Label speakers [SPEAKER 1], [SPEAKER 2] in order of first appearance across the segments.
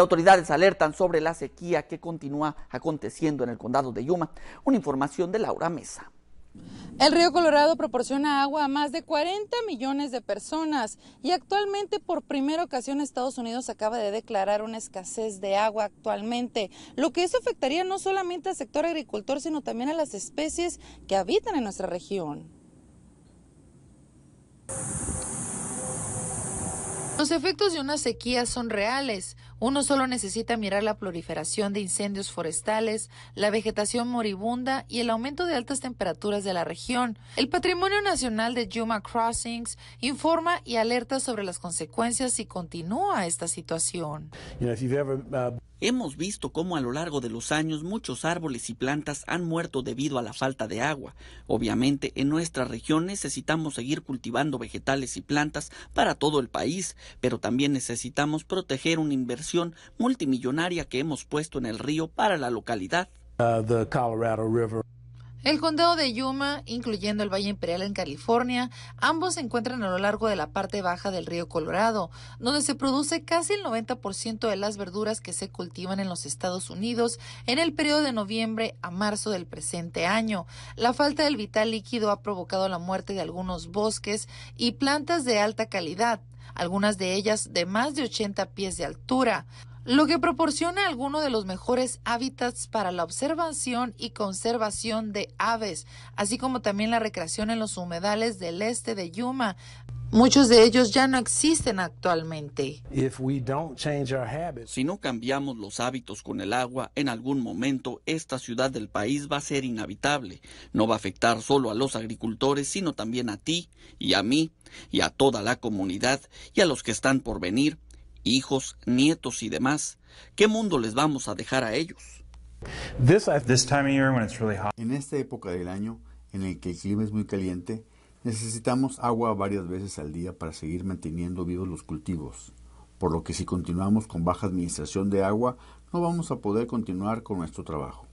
[SPEAKER 1] autoridades alertan sobre la sequía que continúa aconteciendo en el condado de Yuma. Una información de Laura Mesa.
[SPEAKER 2] El río Colorado proporciona agua a más de 40 millones de personas y actualmente por primera ocasión Estados Unidos acaba de declarar una escasez de agua actualmente, lo que eso afectaría no solamente al sector agricultor, sino también a las especies que habitan en nuestra región. Los efectos de una sequía son reales. Uno solo necesita mirar la proliferación de incendios forestales, la vegetación moribunda y el aumento de altas temperaturas de la región. El Patrimonio Nacional de Yuma Crossings informa y alerta sobre las consecuencias si continúa esta situación.
[SPEAKER 1] Hemos visto cómo a lo largo de los años muchos árboles y plantas han muerto debido a la falta de agua. Obviamente en nuestra región necesitamos seguir cultivando vegetales y plantas para todo el país, pero también necesitamos proteger una inversión multimillonaria que hemos puesto en el río para la localidad.
[SPEAKER 3] Uh,
[SPEAKER 2] el condado de Yuma, incluyendo el Valle Imperial en California, ambos se encuentran a lo largo de la parte baja del río Colorado, donde se produce casi el 90% de las verduras que se cultivan en los Estados Unidos en el periodo de noviembre a marzo del presente año. La falta del vital líquido ha provocado la muerte de algunos bosques y plantas de alta calidad, algunas de ellas de más de 80 pies de altura lo que proporciona algunos de los mejores hábitats para la observación y conservación de aves, así como también la recreación en los humedales del este de Yuma. Muchos de ellos ya no existen actualmente.
[SPEAKER 1] Si no cambiamos los hábitos con el agua, en algún momento esta ciudad del país va a ser inhabitable. No va a afectar solo a los agricultores, sino también a ti y a mí y a toda la comunidad y a los que están por venir hijos, nietos y demás, ¿qué mundo les vamos a dejar a ellos?
[SPEAKER 3] En esta época del año, en el que el clima es muy caliente, necesitamos agua varias veces al día para seguir manteniendo vivos los cultivos, por lo que si continuamos con baja administración de agua, no vamos a poder continuar con nuestro trabajo.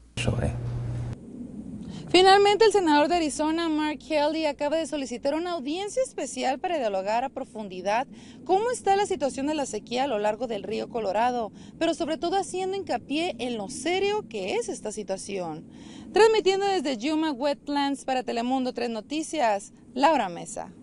[SPEAKER 2] Finalmente, el senador de Arizona, Mark Kelly, acaba de solicitar una audiencia especial para dialogar a profundidad cómo está la situación de la sequía a lo largo del río Colorado, pero sobre todo haciendo hincapié en lo serio que es esta situación. Transmitiendo desde Yuma Wetlands para Telemundo 3 Noticias, Laura Mesa.